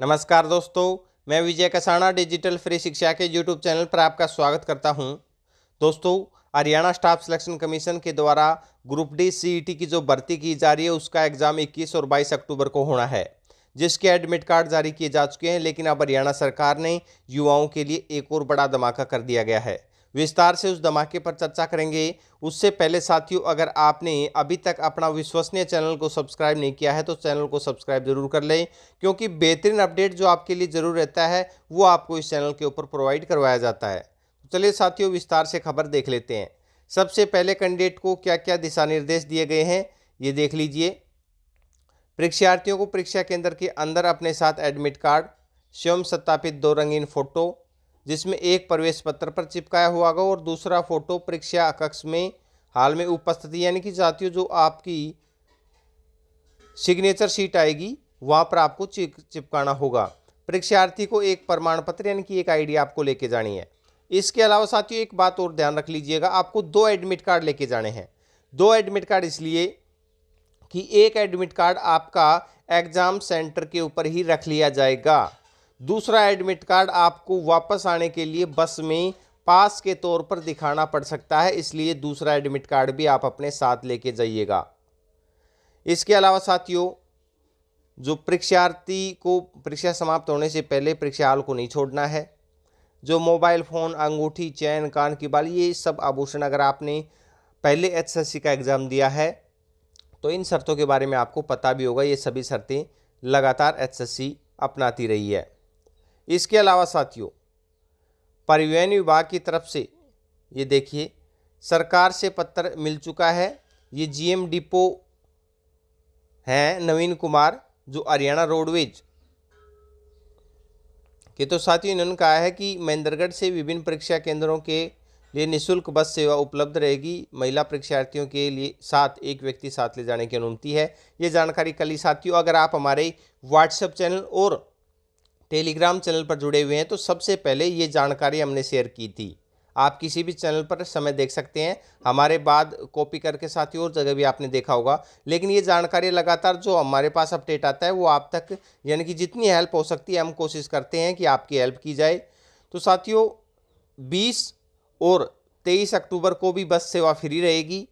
नमस्कार दोस्तों मैं विजय कसाणा डिजिटल फ्री शिक्षा के यूट्यूब चैनल पर आपका स्वागत करता हूं दोस्तों हरियाणा स्टाफ सिलेक्शन कमीशन के द्वारा ग्रुप डी सीईटी e की जो भर्ती की जा रही है उसका एग्ज़ाम 21 और 22 अक्टूबर को होना है जिसके एडमिट कार्ड जारी किए जा चुके हैं लेकिन अब हरियाणा सरकार ने युवाओं के लिए एक और बड़ा धमाका कर दिया गया है विस्तार से उस धमाके पर चर्चा करेंगे उससे पहले साथियों अगर आपने अभी तक अपना विश्वसनीय चैनल को सब्सक्राइब नहीं किया है तो चैनल को सब्सक्राइब जरूर कर लें क्योंकि बेहतरीन अपडेट जो आपके लिए ज़रूर रहता है वो आपको इस चैनल के ऊपर प्रोवाइड करवाया जाता है तो चलिए साथियों विस्तार से खबर देख लेते हैं सबसे पहले कैंडिडेट को क्या क्या दिशा निर्देश दिए गए हैं ये देख लीजिए परीक्षार्थियों को परीक्षा केंद्र के अंदर अपने साथ एडमिट कार्ड स्वयं सत्तापित दो रंगीन फोटो जिसमें एक प्रवेश पत्र पर चिपकाया हुआ होगा और दूसरा फोटो परीक्षा कक्ष में हाल में उपस्थित यानी कि साथियों जो आपकी सिग्नेचर शीट आएगी वहाँ पर आपको चिपकाना होगा परीक्षार्थी को एक प्रमाण पत्र यानी कि एक आईडी आपको लेके जानी है इसके अलावा साथियों एक बात और ध्यान रख लीजिएगा आपको दो एडमिट कार्ड लेके जाने हैं दो एडमिट कार्ड इसलिए कि एक एडमिट कार्ड आपका एग्ज़ाम सेंटर के ऊपर ही रख लिया जाएगा दूसरा एडमिट कार्ड आपको वापस आने के लिए बस में पास के तौर पर दिखाना पड़ सकता है इसलिए दूसरा एडमिट कार्ड भी आप अपने साथ लेके जाइएगा इसके अलावा साथियों जो परीक्षार्थी को परीक्षा समाप्त होने से पहले परीक्षा हाल को नहीं छोड़ना है जो मोबाइल फ़ोन अंगूठी चैन कान की बाली ये सब आभूषण अगर आपने पहले एचएससी का एग्ज़ाम दिया है तो इन शर्तों के बारे में आपको पता भी होगा ये सभी शर्तें लगातार एचएससी अपनाती रही है इसके अलावा साथियों परिवहन विभाग की तरफ से ये देखिए सरकार से पत्र मिल चुका है ये जीएम डिपो हैं नवीन कुमार जो हरियाणा रोडवेज के तो साथियों इन्होंने कहा है कि महेंद्रगढ़ से विभिन्न परीक्षा केंद्रों के लिए निशुल्क बस सेवा उपलब्ध रहेगी महिला परीक्षार्थियों के लिए साथ एक व्यक्ति साथ ले जाने की अनुमति है ये जानकारी कल ही साथियों अगर आप हमारे व्हाट्सएप चैनल और टेलीग्राम चैनल पर जुड़े हुए हैं तो सबसे पहले ये जानकारी हमने शेयर की थी आप किसी भी चैनल पर समय देख सकते हैं हमारे बाद कॉपी करके साथ ही और जगह भी आपने देखा होगा लेकिन ये जानकारी लगातार जो हमारे पास अपडेट आता है वो आप तक यानी कि जितनी हेल्प हो सकती है हम कोशिश करते हैं कि आपकी हेल्प की जाए तो साथियों बीस और तेईस अक्टूबर को भी बस सेवा फ्री रहेगी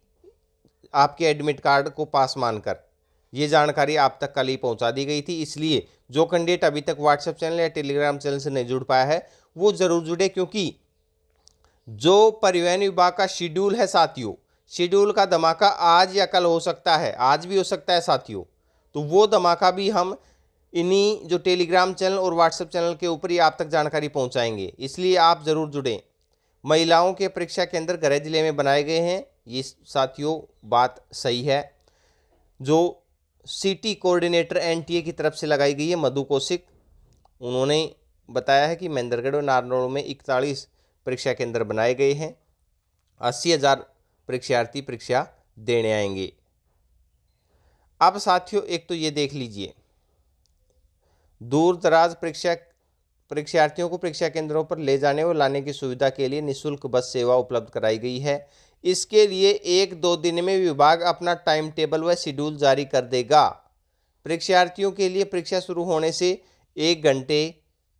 आपके एडमिट कार्ड को पास मानकर ये जानकारी आप तक कल ही पहुँचा दी गई थी इसलिए जो कैंडिडेट अभी तक व्हाट्सएप चैनल या टेलीग्राम चैनल से नहीं जुड़ पाया है वो ज़रूर जुड़े क्योंकि जो परिवहन विभाग का शेड्यूल है साथियों शेड्यूल का धमाका आज या कल हो सकता है आज भी हो सकता है साथियों तो वो धमाका भी हम इन्हीं जो टेलीग्राम चैनल और व्हाट्सएप चैनल के ऊपर ही आप तक जानकारी पहुंचाएंगे इसलिए आप ज़रूर जुड़ें महिलाओं के परीक्षा केंद्र गृह जिले में बनाए गए हैं ये साथियों बात सही है जो सिटी कोऑर्डिनेटर एनटीए की तरफ से लगाई गई है मधु कौशिक उन्होंने बताया है कि महेंद्रगढ़ और नारनौड़ में इकतालीस परीक्षा केंद्र बनाए गए हैं अस्सी हज़ार परीक्षार्थी परीक्षा देने आएंगे अब साथियों एक तो ये देख लीजिए दूर दराज परीक्षा परीक्षार्थियों को परीक्षा केंद्रों पर ले जाने और लाने की सुविधा के लिए निःशुल्क बस सेवा उपलब्ध कराई गई है इसके लिए एक दो दिन में विभाग अपना टाइम टेबल व शेड्यूल जारी कर देगा परीक्षार्थियों के लिए परीक्षा शुरू होने से एक घंटे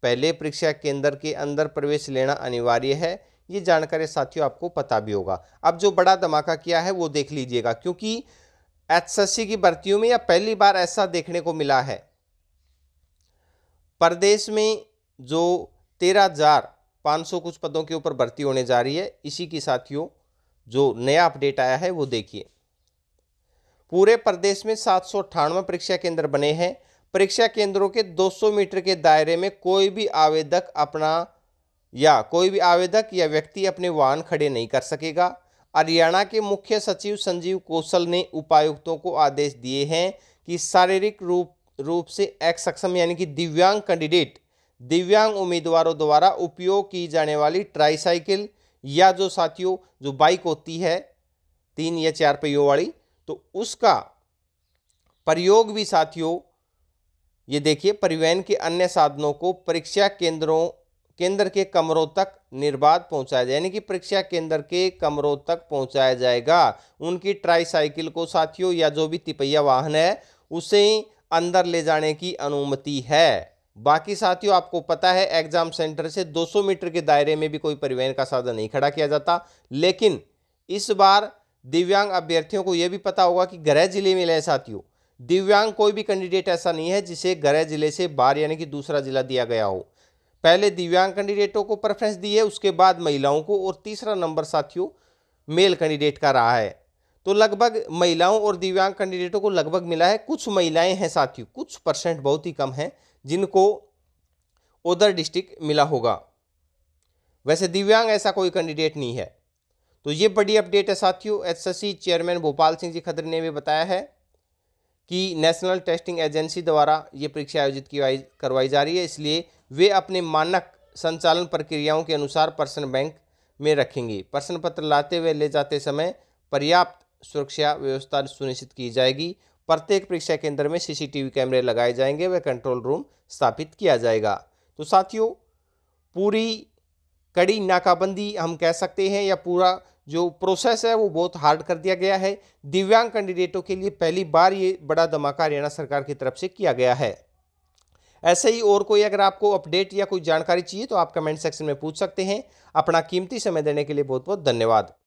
पहले परीक्षा केंद्र के अंदर प्रवेश लेना अनिवार्य है ये जानकारी साथियों आपको पता भी होगा अब जो बड़ा धमाका किया है वो देख लीजिएगा क्योंकि एचएससी की भर्तियों में या पहली बार ऐसा देखने को मिला है प्रदेश में जो तेरह हजार पाँच सौ कुछ पदों के ऊपर भर्ती होने जा रही है इसी की साथियों जो नया अपडेट आया है वो देखिए पूरे प्रदेश में सात सौ परीक्षा केंद्र बने हैं परीक्षा केंद्रों के 200 मीटर के दायरे में कोई भी आवेदक अपना या कोई भी आवेदक या व्यक्ति अपने वाहन खड़े नहीं कर सकेगा हरियाणा के मुख्य सचिव संजीव कौशल ने उपायुक्तों को आदेश दिए हैं कि शारीरिक रूप रूप से एक सक्षम यानी कि दिव्यांग कैंडिडेट दिव्यांग उम्मीदवारों द्वारा उपयोग की जाने वाली ट्राईसाइकिल या जो साथियों जो बाइक होती है तीन या चार पहियों वाली तो उसका प्रयोग भी साथियों ये देखिए परिवहन के अन्य साधनों को परीक्षा केंद्रों केंद्र के कमरों तक निर्बाध पहुंचाया जाए यानी कि परीक्षा केंद्र के कमरों तक पहुंचाया जाएगा उनकी ट्राई साइकिल को साथियों या जो भी तिपहिया वाहन है उसे अंदर ले जाने की अनुमति है बाकी साथियों आपको पता है एग्जाम सेंटर से 200 मीटर के दायरे में भी कोई परिवहन का साधन नहीं खड़ा किया जाता लेकिन इस बार दिव्यांग अभ्यर्थियों को यह भी पता होगा कि गृह जिले में लें साथियों दिव्यांग कोई भी कैंडिडेट ऐसा नहीं है जिसे गृह जिले से बाहर यानी कि दूसरा जिला दिया गया हो पहले दिव्यांग कैंडिडेटों को प्रेफरेंस दी है उसके बाद महिलाओं को और तीसरा नंबर साथियों मेल कैंडिडेट का रहा है तो लगभग महिलाओं और दिव्यांग कैंडिडेटों को लगभग मिला है कुछ महिलाएं हैं साथियों कुछ परसेंट बहुत ही कम हैं जिनको उधर डिस्ट्रिक्ट मिला होगा वैसे दिव्यांग ऐसा कोई कैंडिडेट नहीं है तो ये बड़ी अपडेट है साथियों एसएससी चेयरमैन भोपाल सिंह जी खदर ने भी बताया है कि नेशनल टेस्टिंग एजेंसी द्वारा ये परीक्षा आयोजित की करवाई जा रही है इसलिए वे अपने मानक संचालन प्रक्रियाओं के अनुसार पर्सन बैंक में रखेंगे प्रश्न पत्र लाते हुए ले जाते समय पर्याप्त सुरक्षा व्यवस्था सुनिश्चित की जाएगी प्रत्येक परीक्षा केंद्र में सीसीटीवी कैमरे लगाए जाएंगे व कंट्रोल रूम स्थापित किया जाएगा तो साथियों पूरी कड़ी नाकाबंदी हम कह सकते हैं या पूरा जो प्रोसेस है वो बहुत हार्ड कर दिया गया है दिव्यांग कैंडिडेटों के लिए पहली बार ये बड़ा धमाका हरियाणा सरकार की तरफ से किया गया है ऐसे ही और कोई अगर आपको अपडेट या कोई जानकारी चाहिए तो आप कमेंट सेक्शन में पूछ सकते हैं अपना कीमती समय देने के लिए बहुत बहुत धन्यवाद